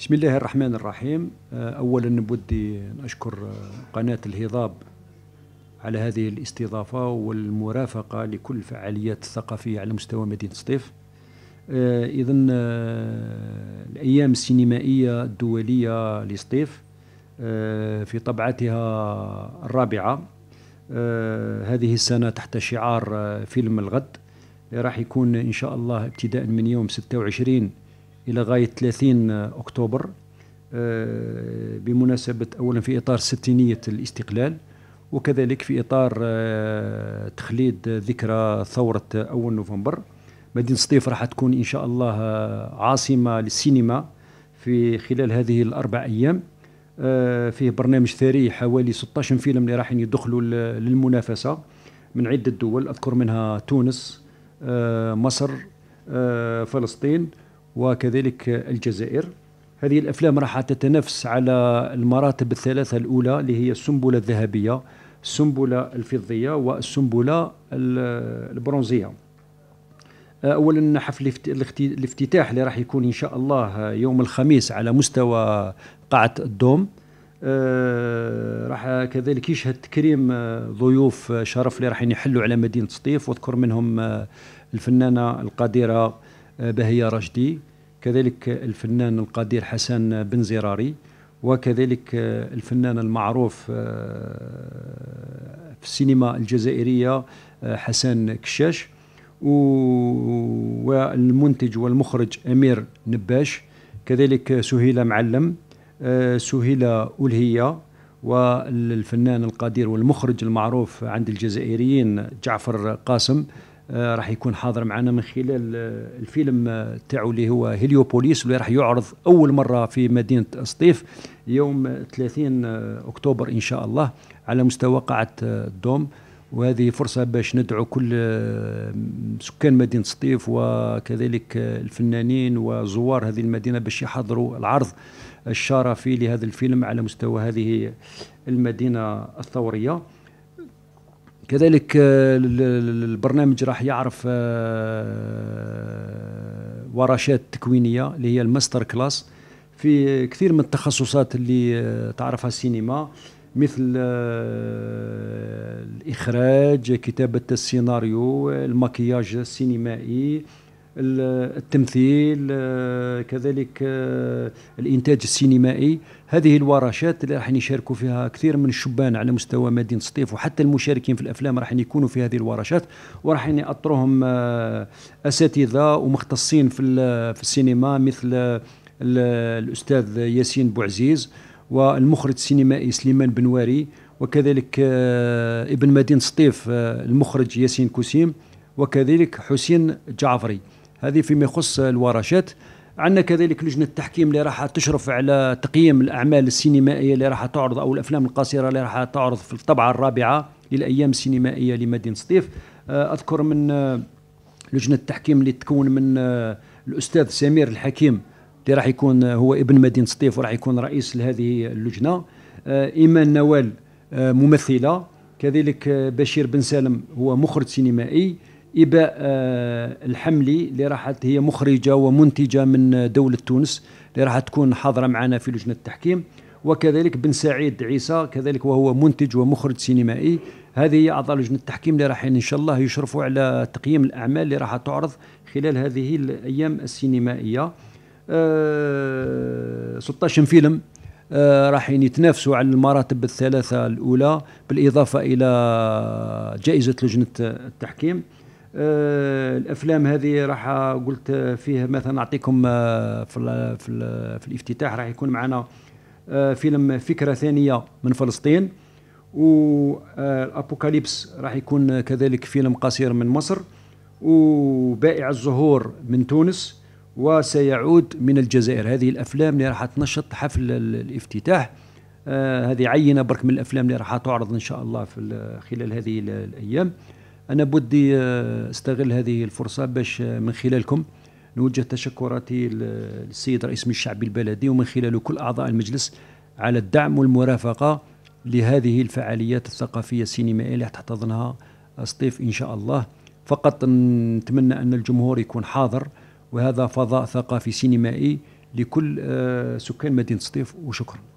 بسم الله الرحمن الرحيم آه، أولا بودي أشكر آه، قناة الهضاب على هذه الاستضافة والمرافقة لكل الفعاليات الثقافية على مستوى مدينة سطيف آه، إذا الأيام السينمائية الدولية لسطيف في طبعتها الرابعة هذه السنة تحت شعار فيلم الغد راح يكون إن شاء الله ابتداء من يوم 26 الى غايه 30 اكتوبر آه، بمناسبه اولا في اطار ستينيه الاستقلال وكذلك في اطار آه، تخليد ذكرى ثوره اول نوفمبر مدينه سطيف راح تكون ان شاء الله عاصمه للسينما في خلال هذه الاربع ايام آه، فيه برنامج ثري حوالي 16 فيلم اللي راح يدخلوا للمنافسه من عده دول اذكر منها تونس مصر فلسطين وكذلك الجزائر هذه الأفلام راح تتنافس على المراتب الثلاثة الأولى اللي هي السنبلة الذهبية السنبلة الفضية والسنبلة البرونزية اولا حفل الافتتاح اللي راح يكون ان شاء الله يوم الخميس على مستوى قاعه الدوم أه راح كذلك يشهد تكريم آه، ضيوف آه، شرف اللي راح يحلوا على مدينه سطيف واذكر منهم آه، الفنانه القادره بهية رشدي كذلك الفنان القدير حسن بن زراري وكذلك الفنان المعروف آه، في السينما الجزائرية آه، حسن كشاش والمنتج والمخرج أمير نباش كذلك سهيلة معلم آه، سهيلة ألهية والفنان القدير والمخرج المعروف عند الجزائريين جعفر قاسم آه، راح يكون حاضر معنا من خلال آه، الفيلم آه، تاعو اللي هو هيليوبوليس اللي راح يعرض اول مره في مدينه سطيف يوم 30 اكتوبر ان شاء الله على مستوى قاعه الدوم وهذه فرصة باش ندعو كل سكان مدينة سطيف وكذلك الفنانين وزوار هذه المدينة باش يحضروا العرض الشرفي لهذا الفيلم على مستوى هذه المدينة الثورية كذلك آه، البرنامج راح يعرف آه، ورشات تكوينيه اللي هي الماستر كلاس في كثير من التخصصات اللي آه، تعرفها السينما مثل الاخراج كتابه السيناريو المكياج السينمائي التمثيل آه، كذلك آه، الانتاج السينمائي هذه الورشات اللي راح يشاركوا فيها كثير من الشبان على مستوى مدينه سطيف وحتى المشاركين في الافلام راح يكونوا في هذه الورشات وراح ياطرهم آه، اساتذه ومختصين في في السينما مثل الاستاذ ياسين بوعزيز والمخرج السينمائي سليمان بنواري وكذلك ابن مدينه سطيف المخرج ياسين كوسيم وكذلك حسين جعفري هذه فيما يخص الورشات عندنا كذلك لجنة التحكيم اللي راح تشرف على تقييم الأعمال السينمائية اللي راح تعرض أو الأفلام القصيرة اللي راح تعرض في الطبعة الرابعة للأيام السينمائية لمدينة سطيف آه، أذكر من آه، لجنة التحكيم اللي تكون من آه، الأستاذ سمير الحكيم اللي راح يكون هو ابن مدينة سطيف وراح يكون رئيس لهذه اللجنة إيمان نوال ممثلة كذلك بشير بن سالم هو مخرج سينمائي إباء آه، الحملي اللي راح هي مخرجة ومنتجة من آه، دولة تونس اللي راح تكون حاضرة معنا في لجنة التحكيم وكذلك بن سعيد عيسى كذلك وهو منتج ومخرج سينمائي هذه هي أعضاء لجنة التحكيم اللي راح إن شاء الله يشرفوا على تقييم الأعمال اللي راح تعرض خلال هذه الأيام السينمائية أه 16 فيلم راحين آه، راح يتنافسوا على المراتب الثلاثة الأولى بالإضافة إلى جائزة لجنة التحكيم آه، الافلام هذه راح قلت فيه مثلا نعطيكم آه، في الـ في, الـ في الافتتاح راح يكون معنا آه، فيلم فكره ثانيه من فلسطين والابوكاليبس راح يكون كذلك فيلم قصير من مصر وبائع الزهور من تونس وسيعود من الجزائر هذه الافلام اللي راح تنشط حفل الافتتاح هذه عينه برك من الافلام اللي راح تعرض ان شاء الله في خلال هذه الايام أنا بدي آه، استغل هذه الفرصة باش آه، من خلالكم نوجه تشكراتي للسيد رئيس من الشعب البلدي ومن خلاله كل أعضاء المجلس على الدعم والمرافقة لهذه الفعاليات الثقافية السينمائية اللي تحتضنها الصيف إن شاء الله فقط نتمنى أن الجمهور يكون حاضر وهذا فضاء ثقافي سينمائي لكل آه، سكان مدينة سطيف وشكرا